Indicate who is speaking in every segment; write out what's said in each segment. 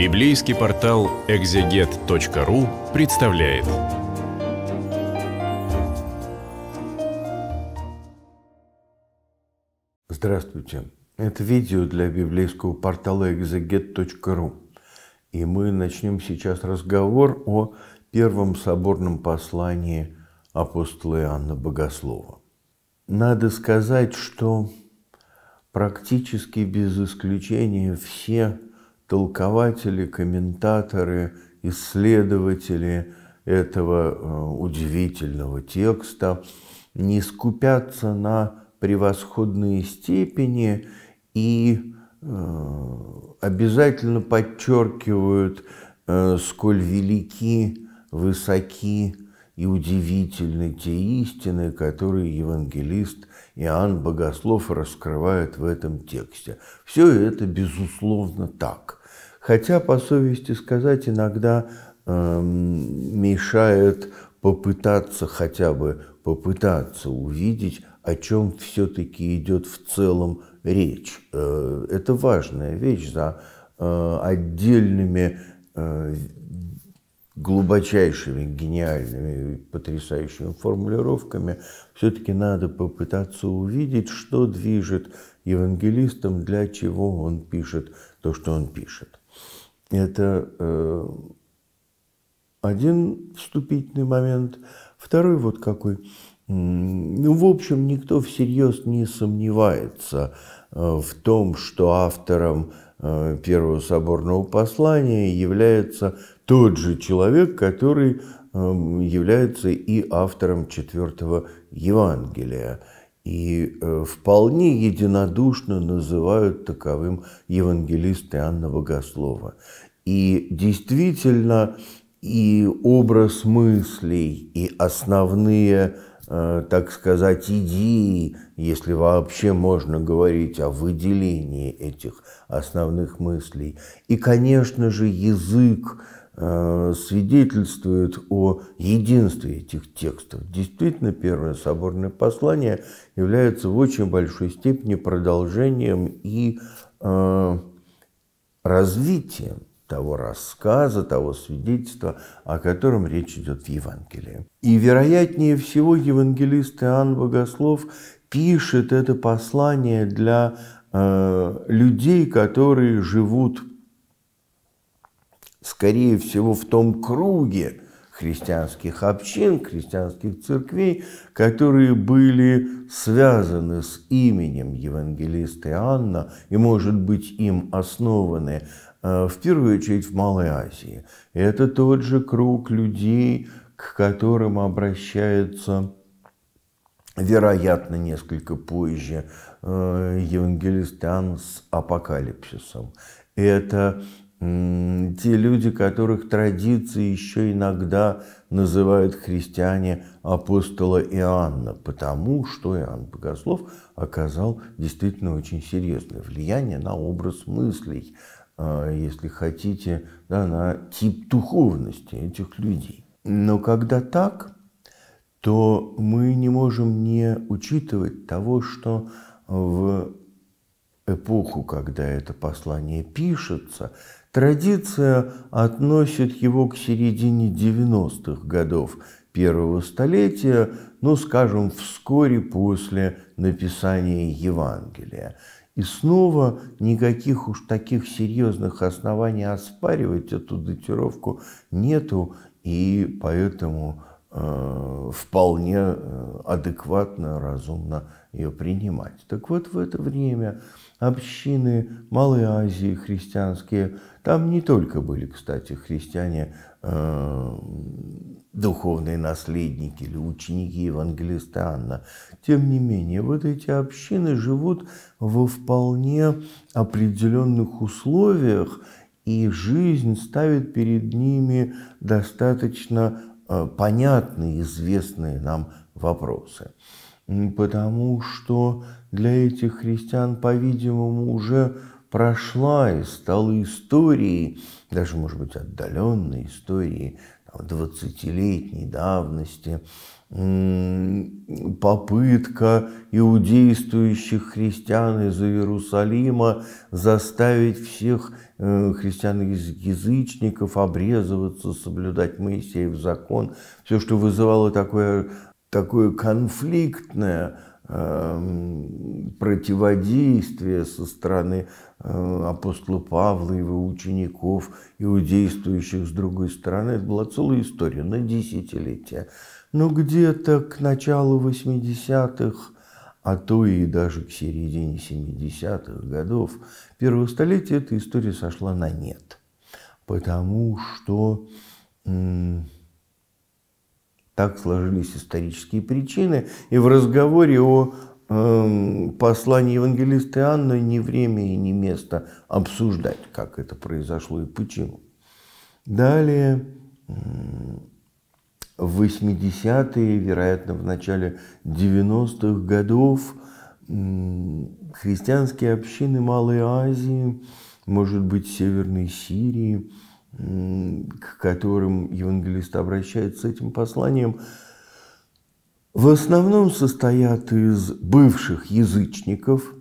Speaker 1: Библейский портал экзегет.ру представляет. Здравствуйте. Это видео для библейского портала экзегет.ру. И мы начнем сейчас разговор о первом соборном послании апостола Иоанна Богослова. Надо сказать, что практически без исключения все толкователи, комментаторы, исследователи этого э, удивительного текста не скупятся на превосходные степени и э, обязательно подчеркивают, э, сколь велики, высоки и удивительны те истины, которые евангелист Иоанн Богослов раскрывает в этом тексте. Все это безусловно так хотя, по совести сказать, иногда э, мешает попытаться хотя бы попытаться увидеть, о чем все-таки идет в целом речь. Э, это важная вещь за э, отдельными э, глубочайшими, гениальными, потрясающими формулировками, все-таки надо попытаться увидеть, что движет евангелистом, для чего он пишет то, что он пишет. Это э, один вступительный момент. Второй вот какой. Ну, в общем, никто всерьез не сомневается э, в том, что автором э, первого соборного послания является тот же человек, который эм, является и автором четвертого Евангелия и э, вполне единодушно называют таковым евангелист Иоанна Богослова. И действительно, и образ мыслей, и основные, э, так сказать, идеи, если вообще можно говорить о выделении этих основных мыслей, и, конечно же, язык, Э, свидетельствует о единстве этих текстов. Действительно, первое соборное послание является в очень большой степени продолжением и э, развитием того рассказа, того свидетельства, о котором речь идет в Евангелии. И, вероятнее всего, евангелист Иоанн Богослов пишет это послание для э, людей, которые живут скорее всего, в том круге христианских общин, христианских церквей, которые были связаны с именем евангелиста Иоанна и, может быть, им основаны э, в первую очередь в Малой Азии. Это тот же круг людей, к которым обращается, вероятно, несколько позже э, евангелист Иоанн с апокалипсисом. Это те люди, которых традиции еще иногда называют христиане апостола Иоанна, потому что Иоанн Богослов оказал действительно очень серьезное влияние на образ мыслей, а, если хотите, да, на тип духовности этих людей. Но когда так, то мы не можем не учитывать того, что в эпоху, когда это послание пишется, Традиция относит его к середине 90-х годов первого столетия, ну, скажем, вскоре после написания Евангелия. И снова никаких уж таких серьезных оснований оспаривать эту датировку нету, и поэтому Э, вполне э, адекватно, разумно ее принимать. Так вот, в это время общины Малой Азии христианские, там не только были, кстати, христиане, э, духовные наследники или ученики евангелиста Анна, тем не менее, вот эти общины живут во вполне определенных условиях, и жизнь ставит перед ними достаточно Э, понятные, известные нам вопросы. Потому что для этих христиан, по-видимому, уже прошла и стала историей, даже, может быть, отдаленной историей 20-летней давности, попытка иудействующих христиан из Иерусалима заставить всех э, христиан-язычников обрезываться, соблюдать Моисеев закон, все, что вызывало такое, такое конфликтное эм, противодействие со стороны э, апостола Павла и его учеников, иудействующих с другой стороны. Это была целая история на десятилетия но ну, где-то к началу 80-х, а то и даже к середине 70-х годов первого столетия эта история сошла на нет. Потому что так сложились исторические причины, и в разговоре о э, послании евангелиста Иоанна не время и не место обсуждать, как это произошло и почему. Далее в 80-е, вероятно, в начале 90-х годов христианские общины Малой Азии, может быть, Северной Сирии, к которым евангелист обращается с этим посланием, в основном состоят из бывших язычников,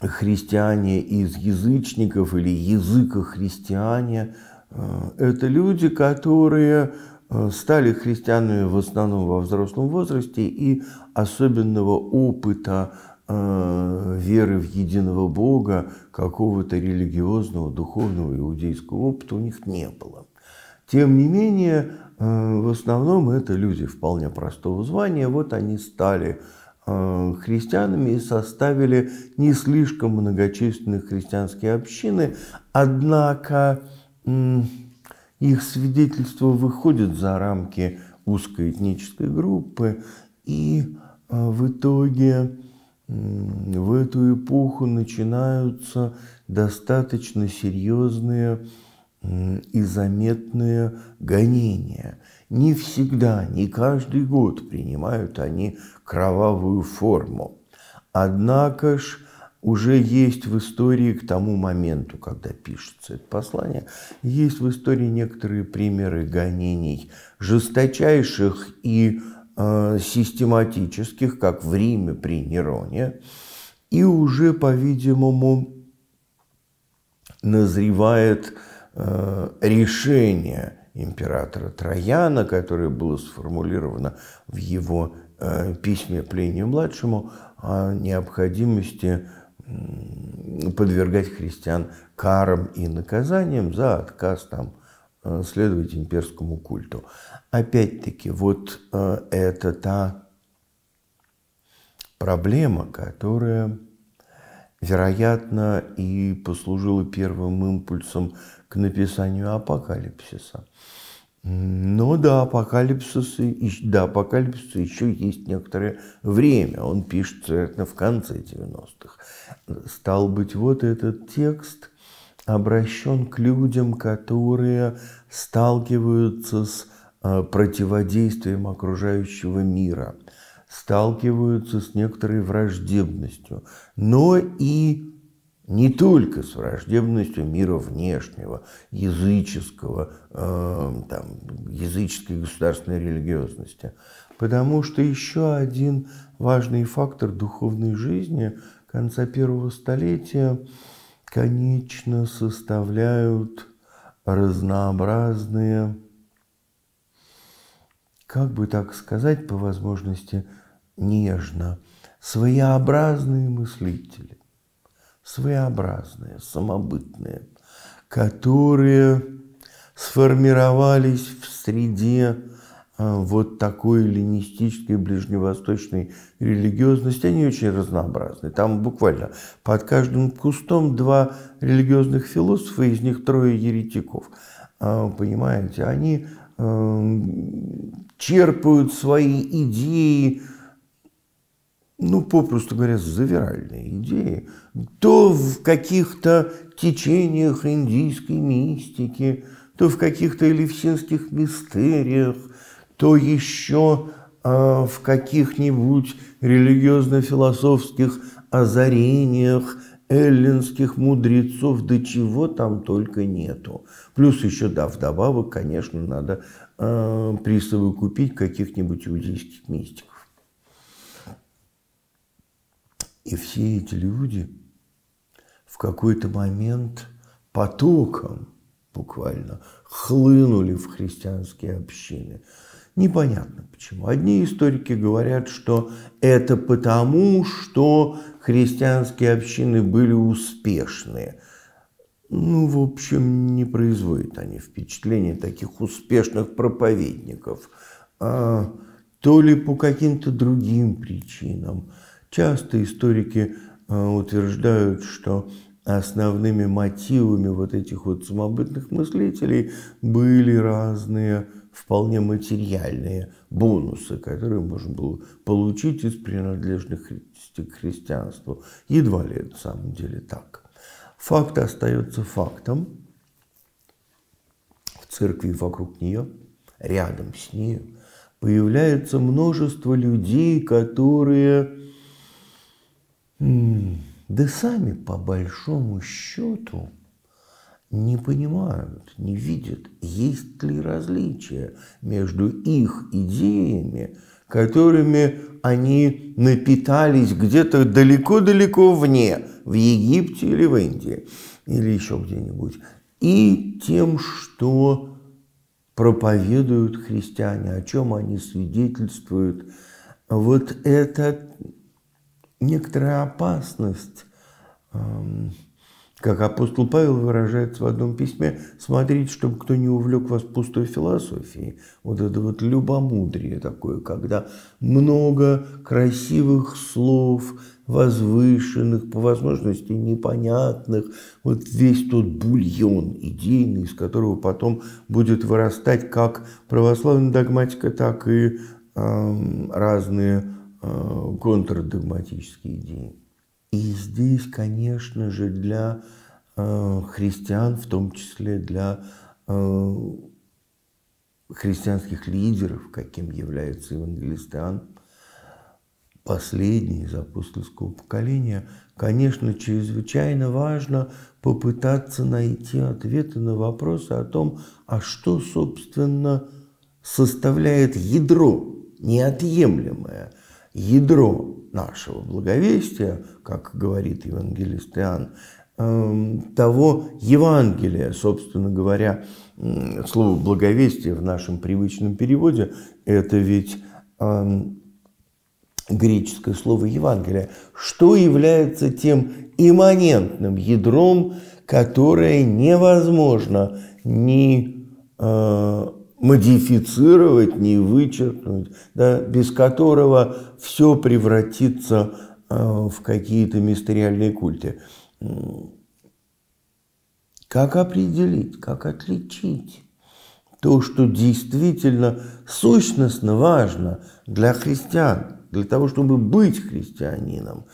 Speaker 1: христиане из язычников или языка христиане – Э, это люди, которые э, стали христианами в основном во взрослом возрасте и особенного опыта э, веры в единого Бога, какого-то религиозного, духовного иудейского опыта у них не было. Тем не менее, в основном это люди вполне простого звания. Вот они стали христианами и составили не слишком многочисленные христианские общины, однако их свидетельства выходят за рамки узкой этнической группы, и а, в итоге в эту эпоху начинаются достаточно серьезные и заметные гонения. Не всегда, не каждый год принимают они кровавую форму. Однако ж уже есть в истории к тому моменту, когда пишется это послание, есть в истории некоторые примеры гонений, жесточайших и э, систематических, как в Риме при Нероне, и уже, по-видимому, назревает э, решение императора Трояна, которое было сформулировано в его э, письме Плинию-младшему, о необходимости подвергать христиан карам и наказаниям за отказ там, э, следовать имперскому культу. Опять-таки, вот э, это та проблема, которая, вероятно, и послужила первым импульсом к написанию апокалипсиса. Ну да, апокалипсис, да, апокалипсис еще есть некоторое время. Он пишет, вероятно, в конце 90-х. Стал быть, вот этот текст обращен к людям, которые сталкиваются с а, противодействием окружающего мира, сталкиваются с некоторой враждебностью, но и не только с враждебностью мира внешнего, языческого, э, там, языческой государственной религиозности, потому что еще один важный фактор духовной жизни конца первого столетия, конечно, составляют разнообразные, как бы так сказать, по возможности нежно, своеобразные мыслители своеобразные, самобытные, которые сформировались в среде а, вот такой ленистической ближневосточной религиозности, они очень разнообразны. Там буквально под каждым кустом два религиозных философа, из них трое еретиков. А, понимаете, они а, черпают свои идеи, ну, попросту говоря, завиральные идеи, то в каких-то течениях индийской мистики, то в каких-то элевсинских мистериях, то еще э, в каких-нибудь религиозно-философских озарениях эллинских мудрецов, да чего там только нету. Плюс еще, да, вдобавок, конечно, надо а, приставы купить каких-нибудь иудейских мистиков. И все эти люди в какой-то момент потоком буквально хлынули в христианские общины. Непонятно почему. Одни историки говорят, что это потому, что христианские общины были успешные. Ну, в общем, не производят они впечатления таких успешных проповедников. А, то ли по каким-то другим причинам, Часто историки э, утверждают, что основными мотивами вот этих вот самобытных мыслителей были разные вполне материальные бонусы, которые можно было получить из принадлежности к христианству. Едва ли это на самом деле так. Факт остается фактом. В церкви вокруг нее, рядом с ней, появляется множество людей, которые да сами по большому счету не понимают, не видят, есть ли различия между их идеями, которыми они напитались где-то далеко-далеко вне, в Египте или в Индии, или еще где-нибудь, и тем, что проповедуют христиане, о чем они свидетельствуют. Вот это некоторая опасность, как апостол Павел выражается в одном письме, смотрите, чтобы кто не увлек вас пустой философией. Вот это вот любомудрие такое, когда много красивых слов, возвышенных, по возможности непонятных, вот весь тот бульон идейный, из которого потом будет вырастать как православная догматика, так и э, разные Э, контрдогматические идеи. И здесь, конечно же, для э, христиан, в том числе для э, христианских лидеров, каким является евангелистан, последний из апостольского поколения, конечно, чрезвычайно важно попытаться найти ответы на вопросы о том, а что, собственно, составляет ядро неотъемлемое ядро нашего благовестия, как говорит евангелист Иоанн, эм, того Евангелия, собственно говоря, слово благовестие в нашем привычном переводе, это ведь эм, греческое слово Евангелие, что является тем имманентным ядром, которое невозможно ни э, модифицировать, не вычеркнуть, да, без которого все превратится э, в какие-то мистериальные культы. Как определить, как отличить то, что действительно сущностно важно для христиан, для того, чтобы быть христианином,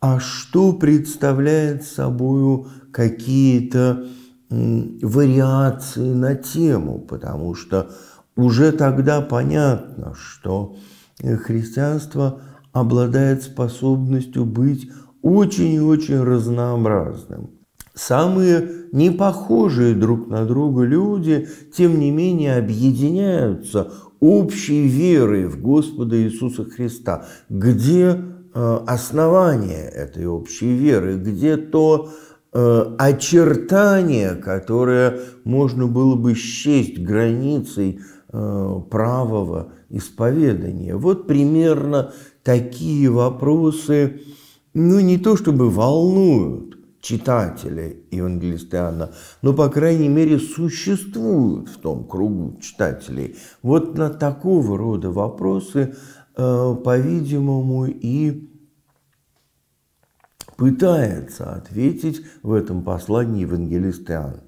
Speaker 1: а что представляет собою какие-то вариации на тему, потому что уже тогда понятно, что э, христианство обладает способностью быть очень и очень разнообразным. Самые непохожие друг на друга люди, тем не менее, объединяются общей верой в Господа Иисуса Христа. Где э, основание этой общей веры, где то Э, очертание, которое можно было бы счесть границей э, правого исповедания. Вот примерно такие вопросы, ну не то чтобы волнуют читателя Евангелистиана, но, по крайней мере, существуют в том кругу читателей. Вот на такого рода вопросы, э, по-видимому, и пытается ответить в этом послании евангелист Иоанн.